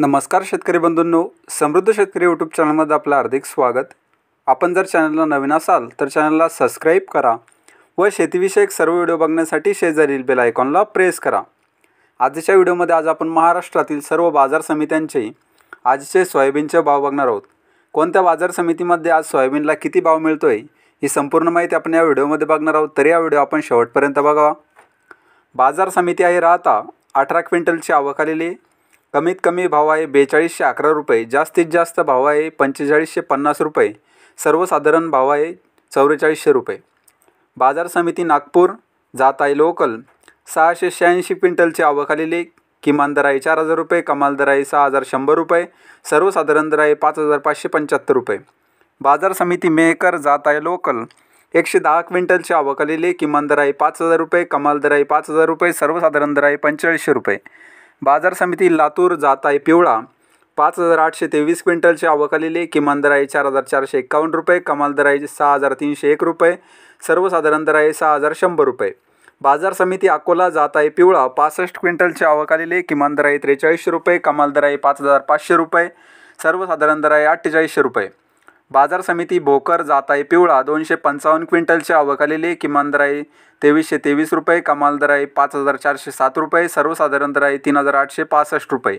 नमस्कार शेतकरी बंधूंनो समृद्ध शेतकरी यूट्यूब चॅनलमध्ये आपलं हार्दिक स्वागत आपण जर चॅनलला नवीन असाल तर चॅनलला सबस्क्राईब करा व शेतीविषयक सर्व व्हिडिओ बघण्यासाठी शेजारील बेल आयकॉनला प्रेस करा आजच्या व्हिडिओमध्ये आज आपण महाराष्ट्रातील सर्व बाजार समित्यांचे आजचे सोयाबीनचे भाव बघणार आहोत कोणत्या बाजार समितीमध्ये आज सोयाबीनला किती भाव मिळतो आहे ही संपूर्ण माहिती आपण या व्हिडिओमध्ये बघणार आहोत तरी या व्हिडिओ आपण शेवटपर्यंत बघावा बाजार समिती आहे राहता अठरा क्विंटलची आवक आलेली कमीत कमी भाव आहे बेचाळीसशे अकरा रुपये जास्तीत जास्त भाव आहे पंचेचाळीसशे पन्नास रुपये सर्वसाधारण भाव आहे चौवेचाळीसशे रुपये बाजार समिती नागपूर जात आहे लोकल सहाशे शहाऐंशी क्विंटलची आवक किमान दर आहे चार हजार रुपये कमाल दर आहे सहा हजार शंभर रुपये सर्वसाधारण दर आहे पाच हजार पाचशे पंच्याहत्तर रुपये बाजार समिती मेहकर जात आहे लोकल एकशे दहा क्विंटलची आवक किमान दर आहे पाच हजार रुपये कमाल दर आहे पाच हजार रुपये सर्वसाधारण दर आहे पंचेचाळीसशे रुपये बाजार समिती लातूर जात आहे पिवळा पाच हजार आठशे तेवीस क्विंटलची आवक आलेली किमान दर आहे चार हजार चारशे एकावन्न रुपये कमाल दर आहे सहा हजार तीनशे एक रुपये सर्वसाधारण दर आहे सहा हजार शंभर रुपये बाजार समिती अकोला जात आहे पिवळा पासष्ट क्विंटलचे आवक आलेली किमान दर आहे त्रेचाळीसशे रुपये कमाल दर आहे पाच हजार पाचशे रुपये सर्वसाधारण दर आहे अठ्ठेचाळीसशे रुपये बाजार समिती भोकर जाताय पिवळा दोनशे पंचावन्न क्विंटलची आवक आलेली आहे किमान दर आहे तेवीसशे तेवीस रुपये कमाल दर आहे पाच हजार चारशे सात रुपये सर्वसाधारण दर आहे तीन हजार आठशे पासष्ट रुपये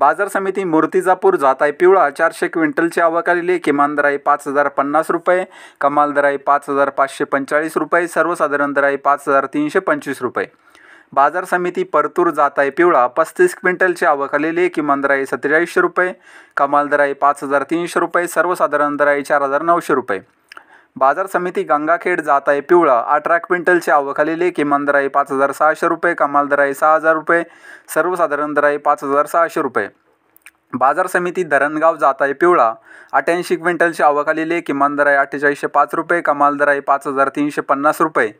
बाजार समिती मूर्तिजापूर जाताय पिवळा चारशे क्विंटलची आवक आलेली आहे किमान दर आहे पाच हजार पन्नास रुपये कमाल दर आहे पाच हजार पाचशे पंचेचाळीस रुपये सर्वसाधारण दर आहे पाच हजार तीनशे पंचवीस रुपये बाजार समिती परतूर जात आहे पिवळा पस्तीस क्विंटलची आवक आलेली आहे किमान दर आहे सत्तेचाळीसशे रुपये कमाल दर आहे पाच हजार तीनशे रुपये सर्वसाधारण दर आहे चार हजार नऊशे रुपये बाजार समिती गंगाखेड जात आहे पिवळा अठरा क्विंटलची आवक आलेली आहे किमान दर आहे पाच हजार सहाशे रुपये कमाल दर आहे सहा हजार रुपये सर्वसाधारण दर आहे पाच हजार सहाशे रुपये बाजार समिती धरणगाव जात आहे पिवळा अठ्ठ्याऐंशी क्विंटलची आवक आलेली किमान दर आहे अठ्ठेचाळीसशे पाच रुपये कमाल दर आहे पाच हजार तीनशे पन्नास रुपये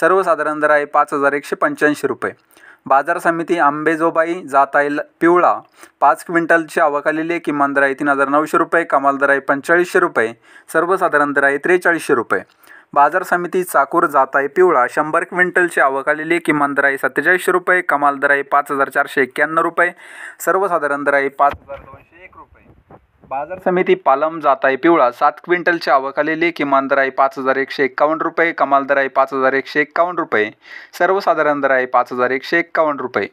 सर्वसाधारण दर आहे पाच हजार एकशे पंच्याऐंशी रुपये बाजार समिती आंबेजोबाई जात आहे पिवळा पाच क्विंटलची आवक आलेली किमान दर आहे तीन हजार नऊशे रुपये कमाल दर आहे पंचेचाळीसशे रुपये सर्वसाधारण दर आहे त्रेचाळीसशे रुपये बाजार समिती चाकूर जात आहे पिवळा शंभर क्विंटलची आवक आलेली किमान दर आहे सत्तेचाळीसशे रुपये कमाल दर आहे पाच हजार चारशे एक्क्याण्णव रुपये सर्वसाधारण दर आहे पाच हजार दोनशे एक रुपये बाजार समिती पालम जात आहे पिवळा सात क्विंटलची आवक आलेली किमान दर आहे पाच हजार एकशे एक्कावन्न रुपये कमाल दर आहे पाच हजार एकशे एक्कावन्न रुपये सर्वसाधारण दर आहे पाच हजार एकशे एक्कावन्न रुपये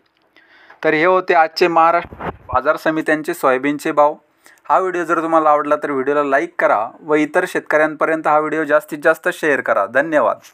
तर हे होते आजचे महाराष्ट्र बाजार समित्यांचे सोयाबीनचे भाव हा व्हिडिओ जर तुम्हाला आवडला तर व्हिडिओला लाईक करा व इतर शेतकऱ्यांपर्यंत हा व्हिडिओ जास्तीत जास्त शेअर करा धन्यवाद